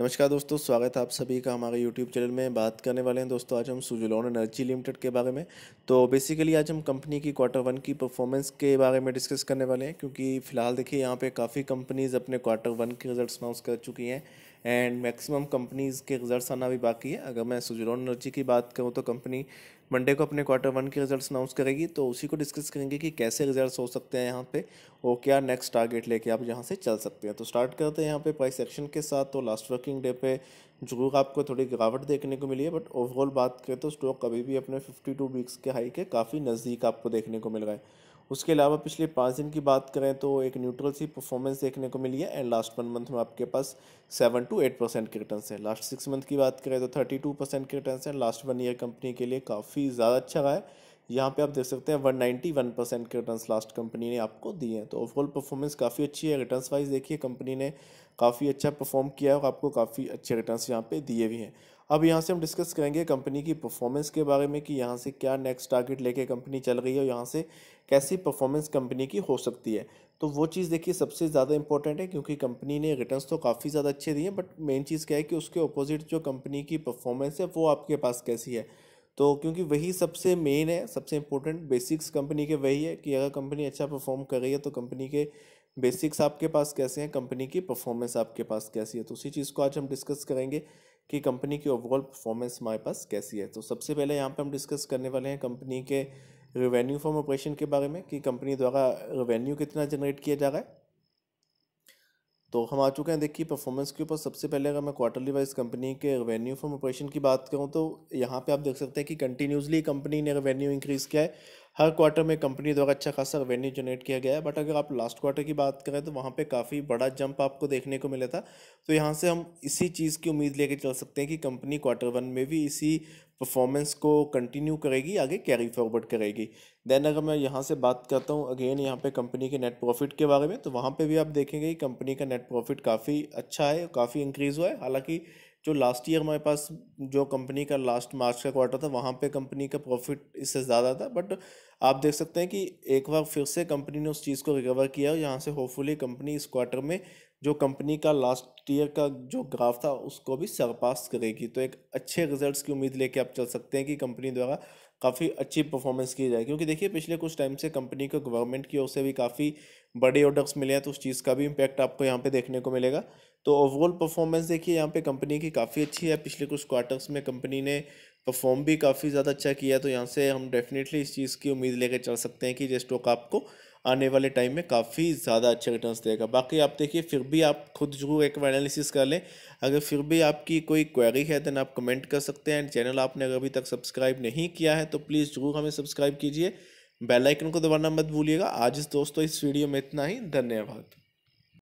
नमस्कार दोस्तों स्वागत है आप सभी का हमारे यूट्यूब चैनल में बात करने वाले हैं दोस्तों आज हम सुजलोन एनर्जी लिमिटेड के बारे में तो बेसिकली आज हम कंपनी की क्वार्टर वन की परफॉर्मेंस के बारे में डिस्कस करने वाले हैं क्योंकि फ़िलहाल देखिए यहाँ पे काफ़ी कंपनीज़ अपने क्वार्टर वन के रिजल्ट अनाउंस कर चुकी हैं एंड मैक्सिमम कंपनीज़ के रिजल्ट्स आना भी बाकी है अगर मैं सुजरॉन एनर्जी की बात करूँ तो कंपनी मंडे को अपने क्वार्टर वन के रिजल्ट्स अनाउंस करेगी तो उसी को डिस्कस करेंगे कि कैसे रिजल्ट्स हो सकते हैं यहाँ पे और क्या नेक्स्ट टारगेट लेके आप यहाँ से चल सकते हैं तो स्टार्ट करते हैं यहाँ पे प्राइस एक्शन के साथ तो लास्ट वर्किंग डे पे जरूर आपको थोड़ी गिरावट देखने को मिली है बट ओवरऑल बात करें तो स्टॉक अभी भी अपने फिफ्टी टू वीक्स के हाई के काफ़ी नज़दीक आपको देखने को मिल रहा है उसके अलावा पिछले पाँच दिन की बात करें तो एक न्यूट्रल सी परफॉर्मेंस देखने को मिली है एंड लास्ट वन मंथ में आपके पास सेवन टू एट परसेंट के रिटर्न है लास्ट सिक्स मंथ की बात करें तो थर्टी टू परसेंट के रिटर्न है लास्ट वन ईयर कंपनी के लिए काफ़ी ज़्यादा अच्छा रहा है यहाँ पे आप देख सकते हैं वन नाइन्टी वन परसेंट के रिटर्न लास्ट कंपनी ने आपको दिए हैं तो ओवरऑल परफॉर्मेंस काफ़ी अच्छी है रिटर्न वाइज देखिए कंपनी ने काफ़ी अच्छा परफॉर्म किया है और आपको काफ़ी अच्छे रिटर्न यहाँ पे दिए भी हैं अब यहाँ से हम डिस्कस करेंगे कंपनी की परफॉर्मेंस के बारे में कि यहाँ से क्या नेक्स्ट टारगेट लेके कंपनी चल रही है और यहाँ से कैसी परफॉर्मेंस कंपनी की हो सकती है तो वो चीज़ देखिए सबसे ज़्यादा इंपॉर्टेंट है क्योंकि कंपनी ने रिटर्न्स तो काफ़ी ज़्यादा अच्छे दिए हैं बट मेन चीज़ क्या है कि उसके अपोजिट जो कंपनी की परफॉर्मेंस है वो आपके पास कैसी है तो क्योंकि वही सबसे मेन है सबसे इम्पोर्टेंट बेसिक्स कंपनी के वही है कि अगर कंपनी अच्छा परफॉर्म कर रही है तो कंपनी के बेसिक्स आपके पास कैसे हैं कंपनी की परफॉर्मेंस आपके पास कैसी है तो उसी चीज़ को आज हम डिस्कस करेंगे कि कंपनी की ओवरऑल परफॉर्मेंस हमारे पास कैसी है तो सबसे पहले यहाँ पर हम डिस्कस करने वाले हैं कंपनी के रेवेन्यू फॉर्म ऑपरेशन के बारे में कि कंपनी द्वारा रेवेन्यू कितना जनरेट किया जा रहा है तो हम आ चुके हैं देखिए परफॉर्मेंस के ऊपर सबसे पहले अगर मैं क्वार्टरली वाइज कंपनी के रेवेन्यू फ्रॉम ऑपरेशन की बात करूँ तो यहाँ पे आप देख सकते हैं कि कंटिन्यूसली कंपनी ने रेवेन्यू इंक्रीज़ किया है हर क्वार्टर में कंपनी द्वारा अच्छा खासा रेवेन्यू जनरेट किया गया है बट अगर आप लास्ट क्वार्टर की बात करें तो वहाँ पे काफ़ी बड़ा जंप आपको देखने को मिला था तो यहाँ से हम इसी चीज़ की उम्मीद लेकर चल सकते हैं कि कंपनी क्वार्टर वन में भी इसी परफॉर्मेंस को कंटिन्यू करेगी आगे कैरी फॉरवर्ड करेगी देन अगर मैं यहाँ से बात करता हूँ अगेन यहाँ पे कंपनी के नेट प्रॉफिट के बारे में तो वहाँ पे भी आप देखेंगे कंपनी का नेट प्रॉफिट काफ़ी अच्छा है काफ़ी इंक्रीज़ हुआ है हालांकि जो लास्ट ईयर हमारे पास जो कंपनी का लास्ट मार्च का क्वार्टर था वहाँ पे कंपनी का प्रॉफिट इससे ज़्यादा था बट आप देख सकते हैं कि एक बार फिर से कंपनी ने उस चीज़ को रिकवर किया और यहाँ से होपफुली कंपनी इस क्वार्टर में जो कंपनी का लास्ट ईयर का जो ग्राफ था उसको भी सरपास करेगी तो एक अच्छे रिजल्ट्स की उम्मीद लेके आप चल सकते हैं कि कंपनी द्वारा काफ़ी अच्छी परफॉर्मेंस की जाए क्योंकि देखिए पिछले कुछ टाइम से कंपनी को गवर्नमेंट की ओर से भी काफ़ी बड़े ऑर्डर्स मिले हैं तो उस चीज़ का भी इम्पैक्ट आपको यहाँ पे देखने को मिलेगा तो ओवरऑल परफॉर्मेंस देखिए यहाँ पे कंपनी की काफ़ी अच्छी है पिछले कुछ क्वार्टर्स में कंपनी ने परफॉर्म भी काफ़ी ज़्यादा अच्छा किया तो यहाँ से हम डेफिनेटली इस चीज़ की उम्मीद लेकर चल सकते हैं कि ये स्टॉक आपको आने वाले टाइम में काफ़ी ज़्यादा अच्छे रिटर्न देगा बाकी आप देखिए फिर भी आप खुद जरूर एक एनालिसिस कर लें अगर फिर भी आपकी कोई क्वेरी है देन आप कमेंट कर सकते हैं एंड चैनल आपने अगर अभी तक सब्सक्राइब नहीं किया है तो प्लीज़ ज़रूर हमें सब्सक्राइब कीजिए बेल आइकन को दबाना मत भूलिएगा आज इस दोस्तों इस वीडियो में इतना ही धन्यवाद